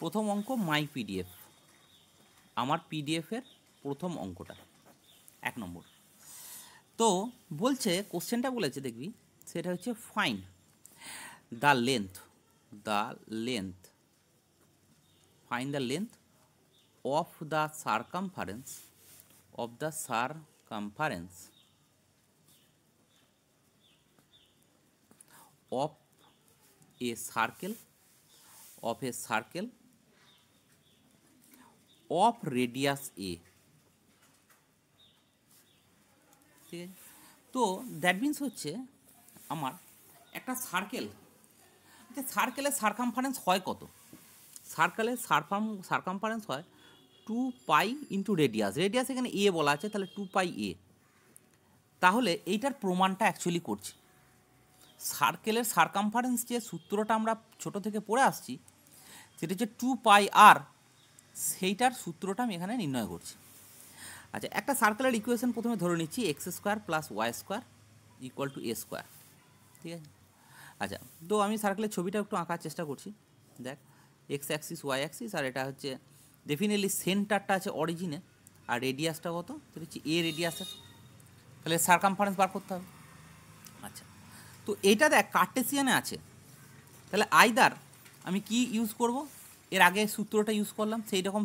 প্রথম অঙ্ক মাই পিডিএফ আমার পিডিএফের প্রথম অঙ্কটা এক নম্বর তো বলছে কোশ্চেনটা বলেছে দেখবি সেটা হচ্ছে find the length the length find the length of the circumference of the circumference of a circle of a circle of radius a ঠিক আছে তো দ্যাট মিন্স হচ্ছে আমার একটা সার্কেল আচ্ছা সার্কেলের সার্কামফারেন্স হয় কত সার্কেলের সারফার্ম সার্কামফারেন্স হয় two pi into radius radius এখানে এ বলা আছে তাহলে টু পাই এ তাহলে এইটার প্রমাণটা অ্যাকচুয়ালি করছি সার্কেলের সার্কামফারেন্স যে সূত্রটা আমরা ছোট থেকে পড়ে আসছি সেটা হচ্ছে টু পাই আর সেইটার সূত্রটা আমি এখানে নির্ণয় করছি আচ্ছা একটা সার্কেলের ইকুয়েশন প্রথমে ধরে নিচ্ছি x square plus y square equal to a square ঠিক আছে আচ্ছা তো আমি সার্কেলের ছবিটা একটু আঁকার চেষ্টা করছি দেখ এক্স অ্যাক্সিস ওয়াই অ্যাক্সিস আর এটা হচ্ছে ডেফিনেটলি সেন্টারটা আছে অরিজিনে আর রেডিয়াসটা কত তো হচ্ছে এ রেডিয়াসের তাহলে সার্কামফারেন্স বার করতে হবে আচ্ছা তো এটা দেখ কার্টেসিয়ানে আছে তাহলে আইদার আমি কি ইউজ করব এর আগে সূত্রটা ইউজ করলাম সেই রকম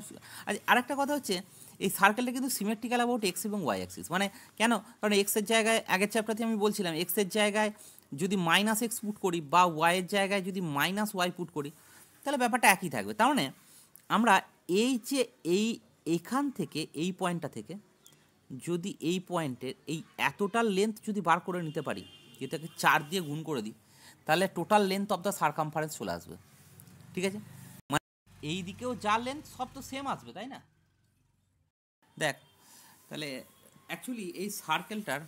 আরেকটা কথা হচ্ছে এই সার্কেলটা কিন্তু সিমেট্রিক্যাল অ্যাবাউট এক্স এবং ওয়াই অ্যাক্সিস মানে কেন কারণ এক্সের জায়গায় আগের চ্যাপ্টারতে আমি বলছিলাম এক্সের জায়গায় যদি মাইনাস এক্স পুট করি বা ওয়াইয়ের জায়গায় যদি মাইনাস ওয়াই পুট করি তাহলে ব্যাপারটা একই থাকবে তার মানে আমরা এই যে এই এখান থেকে এই পয়েন্টটা থেকে যদি এই পয়েন্টের এই এতটা লেন্থ যদি বার করে নিতে পারি যেটাকে চার দিয়ে গুণ করে দিই তাহলে total length of the circumference চলে আসবে ঠিক আছে এই দিকেও যা লেন্থ সব তো সেম আসবে তাই না দেখ তাহলে অ্যাকচুয়ালি এই সার্কেলটার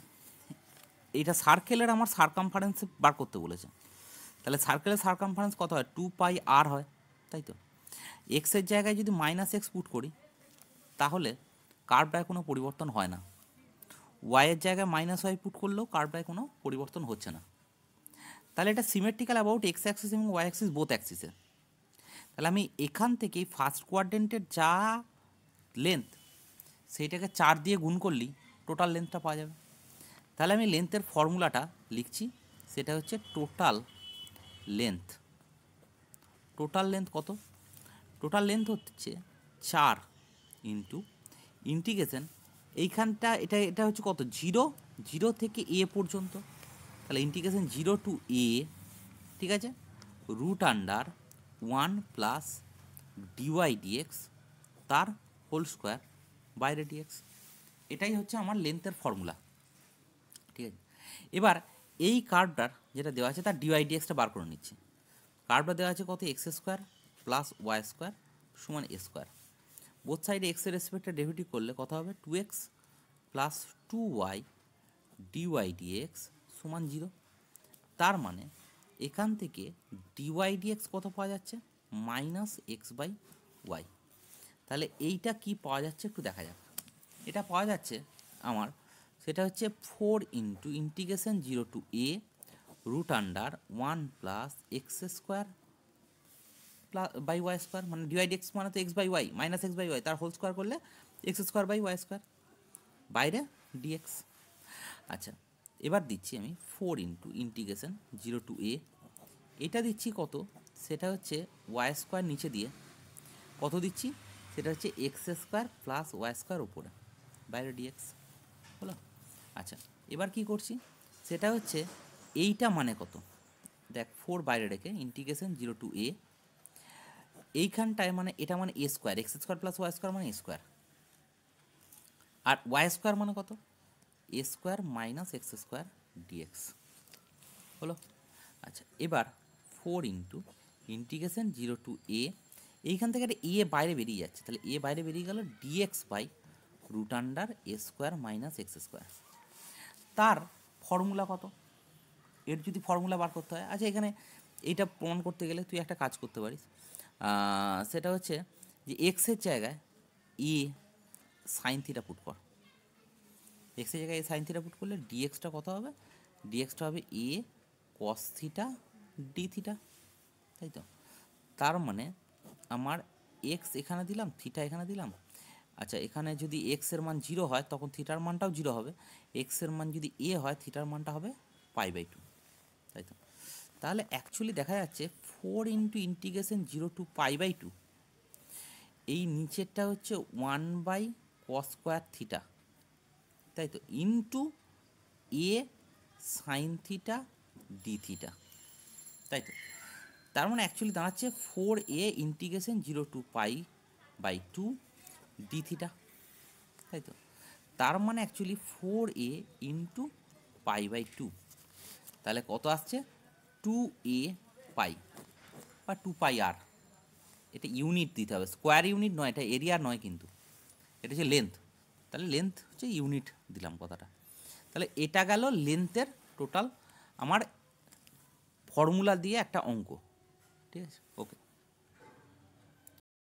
এটা সার্কেলের আমার সার্কামফারেন্স বার করতে বলেছে তাহলে সার্কেলের সার্কামফারেন্স কত হয় টু পাই আর হয় তাই তো এক্সের জায়গায় যদি মাইনাস এক্স পুট করি তাহলে কার্ভটায় কোনো পরিবর্তন হয় না ওয়াইয়ের জায়গায় মাইনাস ওয়াই পুট করলেও কার্ভটায় কোনো পরিবর্তন হচ্ছে না তাহলে এটা সিমেট্রিক্যাল অ্যাবাউট এক্স অ্যাক্সিস এবং ওয়াই অ্যাক্সিস বোথ অ্যাক্সিসের তাহলে আমি এখান থেকে ফার্স্ট কোয়ারডেন্টের যা লেন্থ সেইটাকে চার দিয়ে গুণ করলেই টোটাল লেন্থটা পাওয়া যাবে তাহলে আমি লেন্থের ফর্মুলাটা লিখছি সেটা হচ্ছে টোটাল লেন্থ টোটাল লেন্থ কত টোটাল লেন্থ হচ্ছে চার ইন্টু ইন্টিগ্রেশন এইখানটা এটা এটা হচ্ছে কত জিরো জিরো থেকে এ পর্যন্ত তাহলে ইন্টিগ্রেশন জিরো টু এ ঠিক আছে root under one plus dy dx তার হোল স্কোয়ার বাইরে ডিএক্স এটাই হচ্ছে আমার লেন্থের ফর্মুলা ঠিক আছে এবার এই কার্ভটার যেটা দেওয়া আছে তার ডিওয়াই ডিএক্সটা বার করে নিচ্ছে কার্ভটা দেওয়া আছে কত x square plus y square সমান এ স্কোয়ার বোথ সাইডে এক্সের রেসপেক্টে ডেভিটি করলে কথা হবে two x plus two y dy dx সমান জিরো তার মানে এখান থেকে ডিওয়াই ডিএক্স কত পাওয়া যাচ্ছে মাইনাস এক্স বাই ওয়াই তাহলে এইটা কি পাওয়া যাচ্ছে একটু দেখা যাক এটা পাওয়া যাচ্ছে আমার সেটা হচ্ছে four into integration zero to a root under one plus x square plus by y square মানে ডিওয়াইড এক্স মানে তো x by y minus x by y তার হোল স্কোয়ার করলে x square by y square বাইরে dx আচ্ছা এবার দিচ্ছি আমি four into integration zero to a এটা দিচ্ছি কত সেটা হচ্ছে ওয়াই স্কোয়ার নিচে দিয়ে কত দিচ্ছি সেটা হচ্ছে x square plus y square ওপরে বাইরে ডিএক্স হলো আচ্ছা এবার কি করছি সেটা হচ্ছে এইটা মানে কত দেখ ফোর বাইরে রেখে ইন্টিগ্রেশন জিরো টু এ এইখানটায় মানে এটা মানে a square x square plus y square মানে এ স্কোয়ার আর ওয়াই স্কোয়ার মানে কত a square minus x square dx হলো আচ্ছা এবার four into integration zero to a এইখান থেকে একটা এ বাইরে বেরিয়ে যাচ্ছে তাহলে এ বাইরে বেরিয়ে গেল dx by root under a square minus x square তার ফর্মুলা কত এর যদি ফর্মুলা বার করতে হয় আচ্ছা এখানে এইটা প্রমাণ করতে গেলে তুই একটা কাজ করতে পারিস সেটা হচ্ছে যে এক্সের জায়গায় এ সাইন থিটা পুট কর এক্সের জায়গায় এই সাইন থিটা পুট করলে ডিএক্সটা কত হবে ডিএক্সটা হবে a cos theta d theta তাই তো তার মানে আমার এক্স এখানে দিলাম থিটা এখানে দিলাম আচ্ছা এখানে যদি এক্সের মান জিরো হয় তখন থিটার মানটাও জিরো হবে এক্সের মান যদি এ হয় থিটার মানটা হবে পাই বাই টু তাই তো তাহলে অ্যাকচুয়ালি দেখা যাচ্ছে four into integration zero to pi by two এই নিচেরটা হচ্ছে one by cos square theta তাই তো into a sine theta d theta তাই তো তার মানে অ্যাকচুয়ালি দাঁড়াচ্ছে four a integration zero to pi by two d theta তাই তো তার মানে actually four a into pi by two তাহলে কত আসছে টু এ পাই বা টু পাই আর এটা ইউনিট দিতে হবে স্কোয়ার ইউনিট নয় এটা এরিয়া নয় কিন্তু এটা হচ্ছে লেন্থ তাহলে লেন্থ হচ্ছে ইউনিট দিলাম কথাটা তাহলে এটা গেল লেন্থের টোটাল আমার ফর্মুলা দিয়ে একটা অঙ্ক ঠিক আছে ওকে